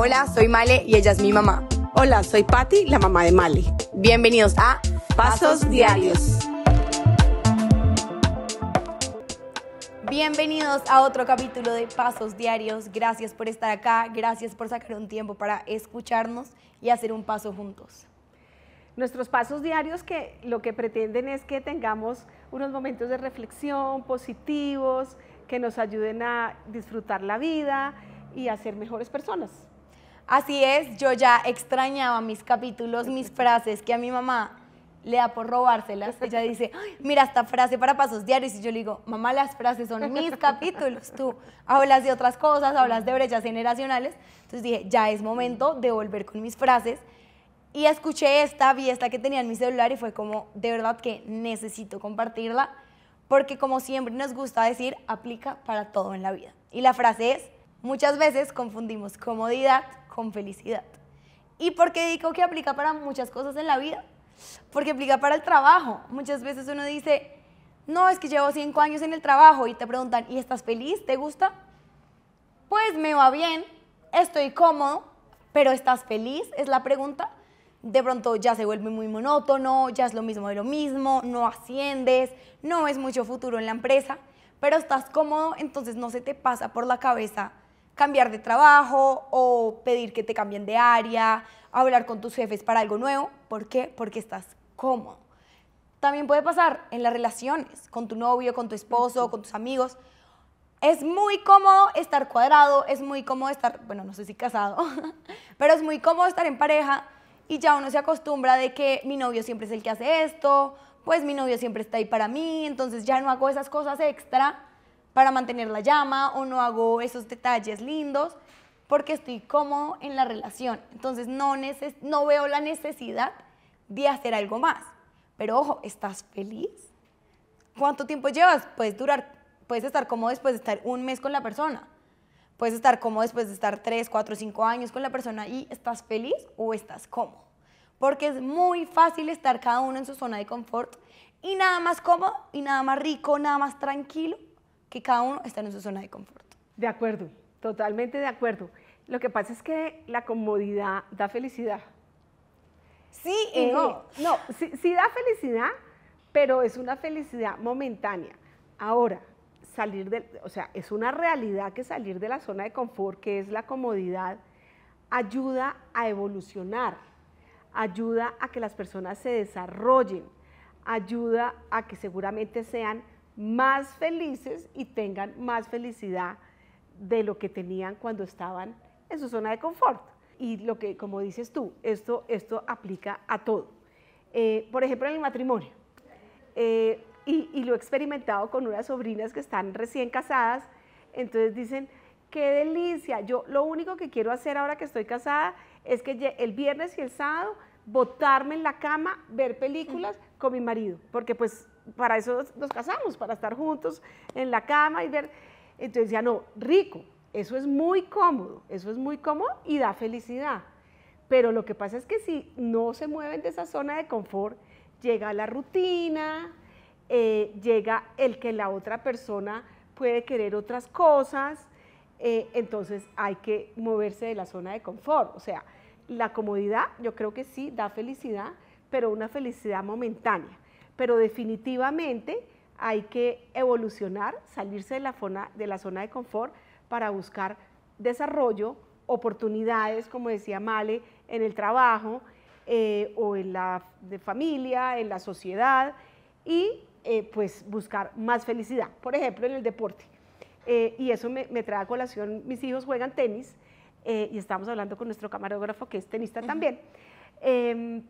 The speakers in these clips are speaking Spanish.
Hola, soy Male y ella es mi mamá. Hola, soy Patti, la mamá de Male. Bienvenidos a Pasos Diarios. Bienvenidos a otro capítulo de Pasos Diarios. Gracias por estar acá, gracias por sacar un tiempo para escucharnos y hacer un paso juntos. Nuestros pasos diarios que lo que pretenden es que tengamos unos momentos de reflexión positivos, que nos ayuden a disfrutar la vida y a ser mejores personas. Así es, yo ya extrañaba mis capítulos, mis frases que a mi mamá le da por robárselas. Ella dice, mira esta frase para pasos diarios. Y yo le digo, mamá, las frases son mis capítulos. Tú hablas de otras cosas, hablas de brechas generacionales. Entonces dije, ya es momento de volver con mis frases. Y escuché esta, vi esta que tenía en mi celular y fue como, de verdad que necesito compartirla. Porque como siempre nos gusta decir, aplica para todo en la vida. Y la frase es, Muchas veces confundimos comodidad con felicidad. ¿Y por qué digo que aplica para muchas cosas en la vida? Porque aplica para el trabajo. Muchas veces uno dice, no, es que llevo cinco años en el trabajo y te preguntan, ¿y estás feliz? ¿Te gusta? Pues me va bien, estoy cómodo, pero ¿estás feliz? Es la pregunta. De pronto ya se vuelve muy monótono, ya es lo mismo de lo mismo, no asciendes, no es mucho futuro en la empresa, pero estás cómodo, entonces no se te pasa por la cabeza cambiar de trabajo o pedir que te cambien de área, hablar con tus jefes para algo nuevo. ¿Por qué? Porque estás cómodo. También puede pasar en las relaciones, con tu novio, con tu esposo, con tus amigos. Es muy cómodo estar cuadrado, es muy cómodo estar, bueno, no sé si casado, pero es muy cómodo estar en pareja y ya uno se acostumbra de que mi novio siempre es el que hace esto, pues mi novio siempre está ahí para mí, entonces ya no hago esas cosas extra para mantener la llama o no hago esos detalles lindos porque estoy cómodo en la relación. Entonces no, no veo la necesidad de hacer algo más. Pero ojo, ¿estás feliz? ¿Cuánto tiempo llevas? Puedes durar, puedes estar cómodo después de estar un mes con la persona. Puedes estar cómodo después de estar 3, 4, cinco años con la persona y estás feliz o estás cómodo. Porque es muy fácil estar cada uno en su zona de confort y nada más cómodo y nada más rico, nada más tranquilo que cada uno está en su zona de confort. De acuerdo, totalmente de acuerdo. Lo que pasa es que la comodidad da felicidad. Sí y eh, no. No, sí, sí da felicidad, pero es una felicidad momentánea. Ahora, salir del, o sea, es una realidad que salir de la zona de confort, que es la comodidad, ayuda a evolucionar, ayuda a que las personas se desarrollen, ayuda a que seguramente sean más felices y tengan más felicidad de lo que tenían cuando estaban en su zona de confort. Y lo que, como dices tú, esto, esto aplica a todo. Eh, por ejemplo, en el matrimonio. Eh, y, y, lo he experimentado con unas sobrinas que están recién casadas. Entonces dicen, qué delicia. Yo lo único que quiero hacer ahora que estoy casada es que el viernes y el sábado botarme en la cama, ver películas con mi marido. Porque pues para eso nos casamos, para estar juntos en la cama y ver. Entonces ya no, rico, eso es muy cómodo, eso es muy cómodo y da felicidad. Pero lo que pasa es que si no se mueven de esa zona de confort, llega la rutina, eh, llega el que la otra persona puede querer otras cosas, eh, entonces hay que moverse de la zona de confort. O sea, la comodidad yo creo que sí da felicidad, pero una felicidad momentánea pero definitivamente hay que evolucionar, salirse de la, zona, de la zona de confort para buscar desarrollo, oportunidades, como decía Male, en el trabajo eh, o en la familia, en la sociedad y eh, pues buscar más felicidad, por ejemplo, en el deporte. Eh, y eso me, trae a colación, mis hijos juegan tenis y estamos hablando con nuestro camarógrafo que es tenista también. Em,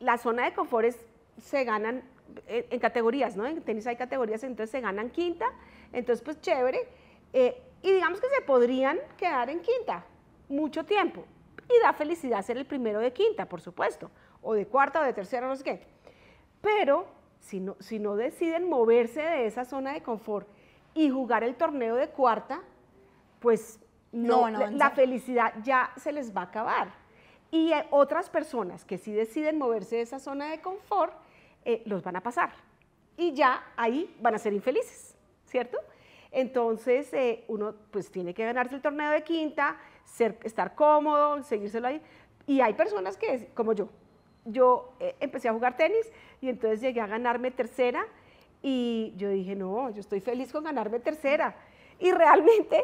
la zona de confort es se ganan en, categorías, ¿no? En tenis hay categorías, entonces se ganan quinta, entonces pues chévere. Eh, y digamos que se podrían quedar en quinta mucho tiempo. Y da felicidad ser el primero de quinta, por supuesto, o de cuarta o de tercera, no sé qué. Pero si no, si no deciden moverse de esa zona de confort y jugar el torneo de cuarta, pues no la felicidad ya se les va a acabar. Y eh, otras personas que sí deciden moverse de esa zona de confort, eh, los van a pasar. Y ya ahí van a ser infelices, ¿cierto? Entonces, eh, uno pues tiene que ganarse el torneo de quinta, ser, estar cómodo, seguírselo ahí. Y hay personas que, como yo, yo eh, empecé a jugar tenis y entonces llegué a ganarme tercera y yo dije, no, yo estoy feliz con ganarme tercera. Y realmente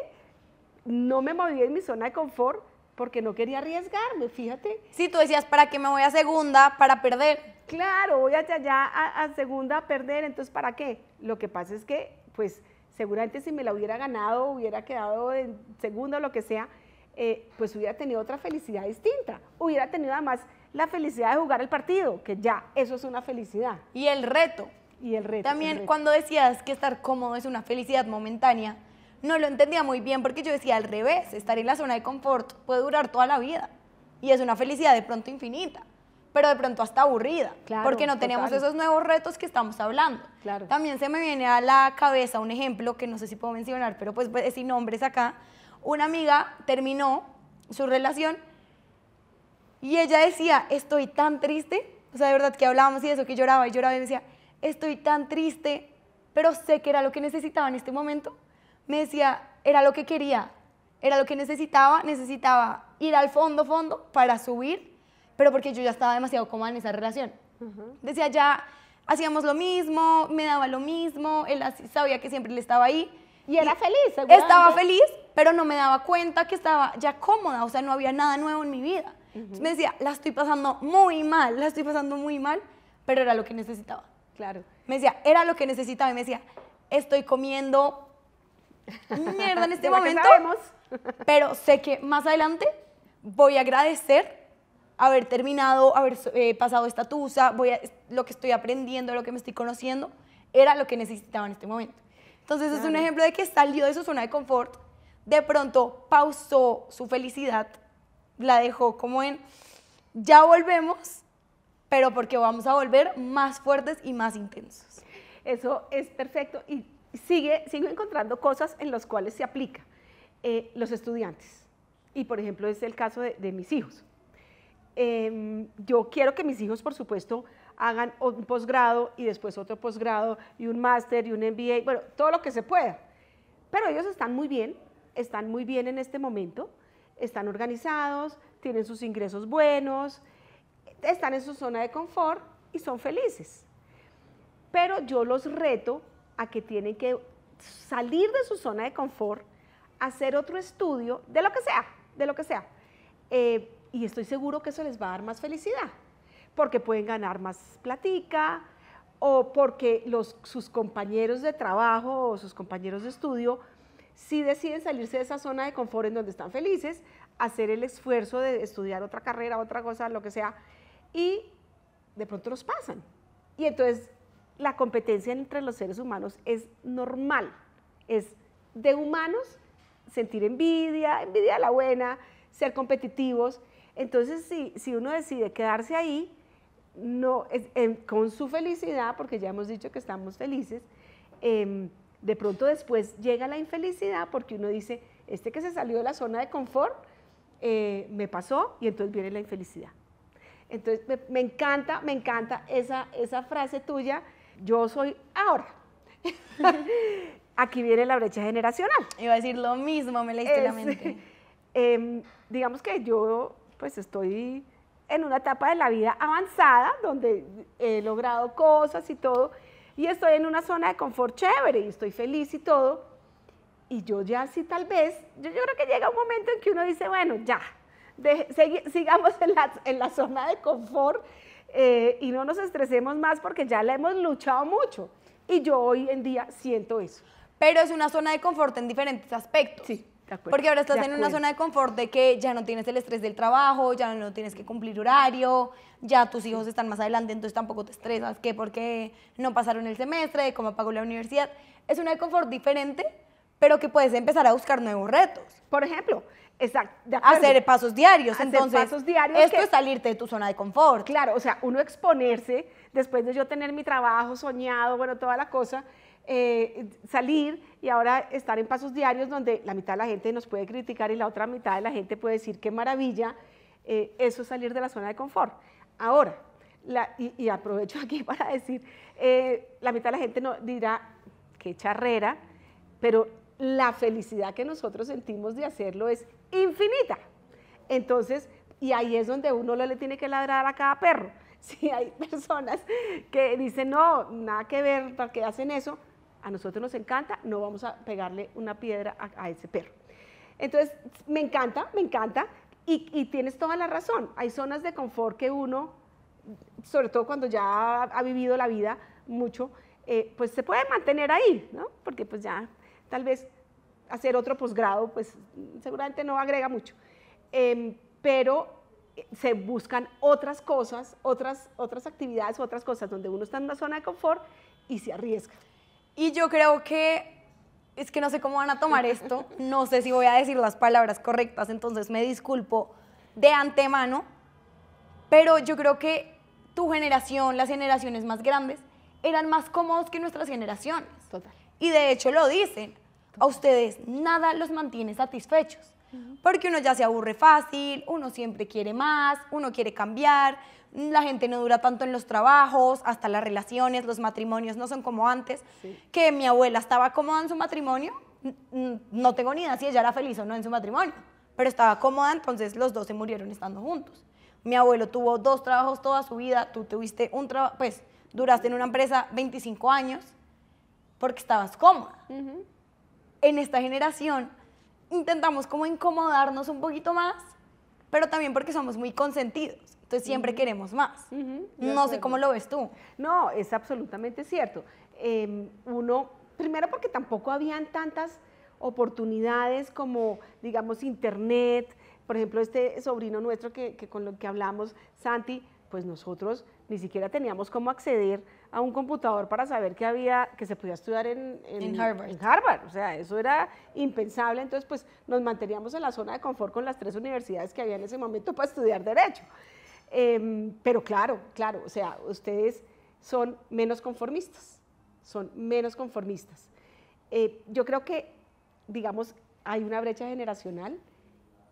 no me moví en mi zona de confort porque no quería arriesgarme, fíjate. Sí, tú decías, ¿para qué me voy a segunda para perder? Claro, voy allá, allá a, segunda a perder, entonces ¿para qué? Lo que pasa es que, pues, seguramente si me la hubiera ganado, hubiera quedado en segunda o lo que sea, eh, pues hubiera tenido otra felicidad distinta. Hubiera tenido además la felicidad de jugar el partido, que ya, eso es una felicidad. Y el reto. Y el reto. También cuando decías que estar cómodo es una felicidad momentánea, no lo entendía muy bien porque yo decía al revés, estar en la zona de confort puede durar toda la vida y es una felicidad de pronto infinita pero de pronto hasta aburrida, claro, porque no teníamos esos nuevos retos que estamos hablando. Claro. También se me viene a la cabeza un ejemplo que no sé si puedo mencionar, pero pues, pues sin nombres acá. Una amiga terminó su relación y ella decía, estoy tan triste, o sea, de verdad que hablábamos y eso, que lloraba y lloraba y decía, estoy tan triste, pero sé que era lo que necesitaba en este momento. Me decía, era lo que quería, era lo que necesitaba, necesitaba ir al fondo, fondo para subir pero porque yo ya estaba demasiado cómoda en esa relación. Decía ya, hacíamos lo mismo, me daba lo mismo, él sabía que siempre le estaba ahí. Y era feliz, feliz, Estaba feliz, pero no me daba cuenta que estaba ya cómoda, o sea, no había nada nuevo en mi vida. Me decía, la estoy pasando muy mal, la estoy pasando muy mal, pero era lo que necesitaba. Claro. Me decía, era lo que necesitaba y me decía, estoy comiendo mierda en este momento, pero sé que más adelante voy a agradecer haber terminado, haber eh, pasado esta tusa, voy a, lo que estoy aprendiendo, lo que me estoy conociendo, era lo que necesitaba en este momento. Entonces es un ejemplo de que salió de su zona de confort, de pronto pausó su felicidad, la dejó como en, ya volvemos, pero porque vamos a volver más fuertes y más intensos. Eso es perfecto y sigue, sigue encontrando cosas en las cuales se aplica. Eh, los estudiantes. Y por ejemplo es el caso de mis hijos. Em, yo quiero que mis hijos, por supuesto, hagan un posgrado y después otro posgrado y un máster y un MBA, bueno, todo lo que se pueda. Pero ellos están muy bien, están muy bien en este momento, están organizados, tienen sus ingresos buenos, están en su zona de confort y son felices. Pero yo los reto a que tienen que salir de su zona de confort, hacer otro estudio de lo que sea, de lo que sea. Eh, y estoy seguro que eso les va a dar más felicidad, porque pueden ganar más platica o porque los, sus compañeros de trabajo o sus compañeros de estudio si deciden salirse de esa zona de confort en donde están felices, hacer el esfuerzo de estudiar otra carrera, otra cosa, lo que sea, y de pronto los pasan. Y entonces la competencia entre los seres humanos es normal, es de humanos sentir envidia, envidia a la buena, ser competitivos, entonces, si, uno decide quedarse ahí, no, em, con su felicidad, porque ya hemos dicho que estamos felices, em, de pronto después llega la infelicidad porque uno dice, este que se salió de la zona de confort, eh, me pasó y entonces viene la infelicidad. Entonces, me, encanta, me encanta esa, esa frase tuya, yo soy ahora. Aquí viene la brecha generacional. Iba a decir lo mismo, me la mente. Em, digamos que yo pues estoy en una etapa de la vida avanzada, donde he logrado cosas y todo, y estoy en una zona de confort chévere y estoy feliz y todo. Y yo ya sí tal vez, yo, creo que llega un momento en que uno dice, bueno, ya, sigamos en la, en la, zona de confort eh, y no nos estresemos más porque ya la hemos luchado mucho. Y yo hoy en día siento eso. Pero es una zona de confort en diferentes aspectos. Sí. Porque ahora estás en una zona de confort de que ya no tienes el estrés del trabajo, ya no tienes que cumplir horario, ya tus hijos están más adelante, entonces tampoco te estresas, que porque no pasaron el semestre, como cómo pagó la universidad. Es una de confort diferente, pero que puedes empezar a buscar nuevos retos. Por ejemplo, hacer pasos diarios. Entonces, diarios esto que, es salirte de tu zona de confort. Claro, o sea, uno exponerse, después de yo tener mi trabajo soñado, bueno, toda la cosa, eh, salir y ahora estar en pasos diarios donde la mitad de la gente nos puede criticar y la otra mitad de la gente puede decir qué maravilla, eh, eso es salir de la zona de confort. Ahora, la, y, aprovecho aquí para decir, eh, la mitad de la gente no, dirá, qué charrera, pero la felicidad que nosotros sentimos de hacerlo es infinita. Entonces, y ahí es donde uno le tiene que ladrar a cada perro. Si hay personas que dicen, no, nada que ver, ¿para qué hacen eso? A nosotros nos encanta, no vamos a pegarle una piedra a, ese perro. Entonces, me encanta, me encanta, y, tienes toda la razón. Hay zonas de confort que uno, sobre todo cuando ya ha vivido la vida mucho, eh, pues se puede mantener ahí, ¿no? Porque pues ya tal vez hacer otro posgrado, pues seguramente no agrega mucho. Em, pero eh, se buscan otras cosas, otras, otras actividades, otras cosas donde uno está en una zona de confort y se arriesga. Y yo creo que es que no sé cómo van a tomar esto, no sé si voy a decir las palabras correctas, entonces me disculpo de antemano, pero yo creo que tu generación, las generaciones más grandes, eran más cómodos que nuestras generaciones. Total. Y de hecho lo dicen, a ustedes nada los mantiene satisfechos, porque uno ya se aburre fácil, uno siempre quiere más, uno quiere cambiar, la gente no dura tanto en los trabajos, hasta las relaciones, los matrimonios no son como antes, que mi abuela estaba cómoda en su matrimonio, no tengo ni idea si ella era feliz o no en su matrimonio, pero estaba cómoda, entonces los dos se murieron estando juntos. Mi abuelo tuvo dos trabajos toda su vida, tú tuviste un trabajo, pues duraste en una empresa 25 años, porque estabas cómoda. En esta generación intentamos como incomodarnos un poquito más, pero también porque somos muy consentidos. Entonces siempre queremos más. No sé cómo lo ves tú. No, es absolutamente cierto. Em, uno, primero porque tampoco habían tantas oportunidades como, digamos, internet. Por ejemplo, este sobrino nuestro que, con lo que hablamos, Santi, pues nosotros ni siquiera teníamos cómo acceder a un computador para saber que había, que se podía estudiar en, Harvard. en, Harvard. O sea, eso era impensable. Entonces, pues nos manteníamos en la zona de confort con las tres universidades que había en ese momento para estudiar derecho. Em, pero claro, claro, o sea, ustedes son menos conformistas, son menos conformistas. Eh, yo creo que, digamos, hay una brecha generacional.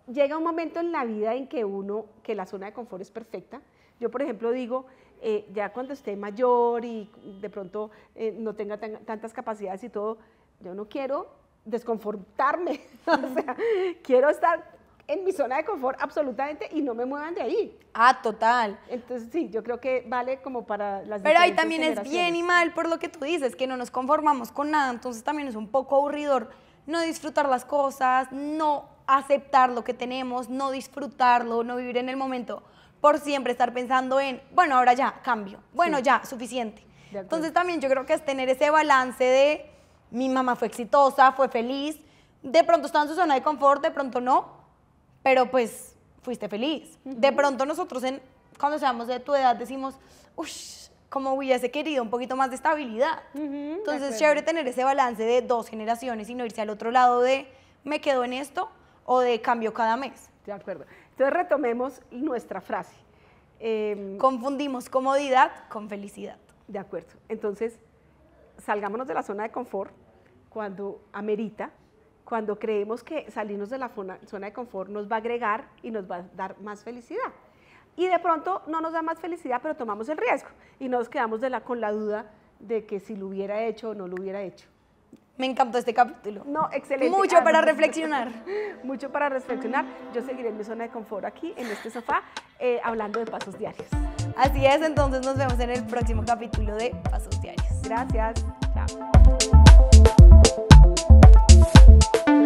Llega un momento en la vida en que uno, que la zona de confort es perfecta, yo, por ejemplo, digo, eh, ya cuando esté mayor y de pronto eh, no tenga tantas capacidades y todo, yo no quiero desconfortarme, o sea, quiero estar en mi zona de confort absolutamente y no me muevan de ahí. Ah, total. Entonces sí, yo creo que vale como para las Pero ahí también es bien y mal por lo que tú dices, que no nos conformamos con nada, entonces también es un poco aburridor no disfrutar las cosas, no aceptar lo que tenemos, no disfrutarlo, no vivir en el momento por siempre estar pensando en, bueno, ahora ya, cambio, bueno, ya, suficiente. Entonces también yo creo que es tener ese balance de mi mamá fue exitosa, fue feliz, de pronto estaba en su zona de confort, de pronto no, pero pues fuiste feliz. De pronto nosotros en, cuando seamos de tu edad decimos, uff, como hubiese querido un poquito más de estabilidad. Entonces es chévere tener ese balance de dos generaciones y no irse al otro lado de me quedo en esto o de cambio cada mes. De acuerdo. Entonces retomemos nuestra frase. Em, Confundimos comodidad con felicidad. De acuerdo. Entonces, salgámonos de la zona de confort cuando amerita, cuando creemos que salirnos de la zona de confort nos va a agregar y nos va a dar más felicidad. Y de pronto no nos da más felicidad, pero tomamos el riesgo y nos quedamos de la, con la duda de que si lo hubiera hecho o no lo hubiera hecho. Me encantó este capítulo. No, excelente. Mucho ah, para reflexionar. Mucho para reflexionar. Yo seguiré en mi zona de confort aquí, en este sofá, eh, hablando de pasos diarios. Así es, entonces nos vemos en el próximo capítulo de Pasos Diarios. Gracias. Chao.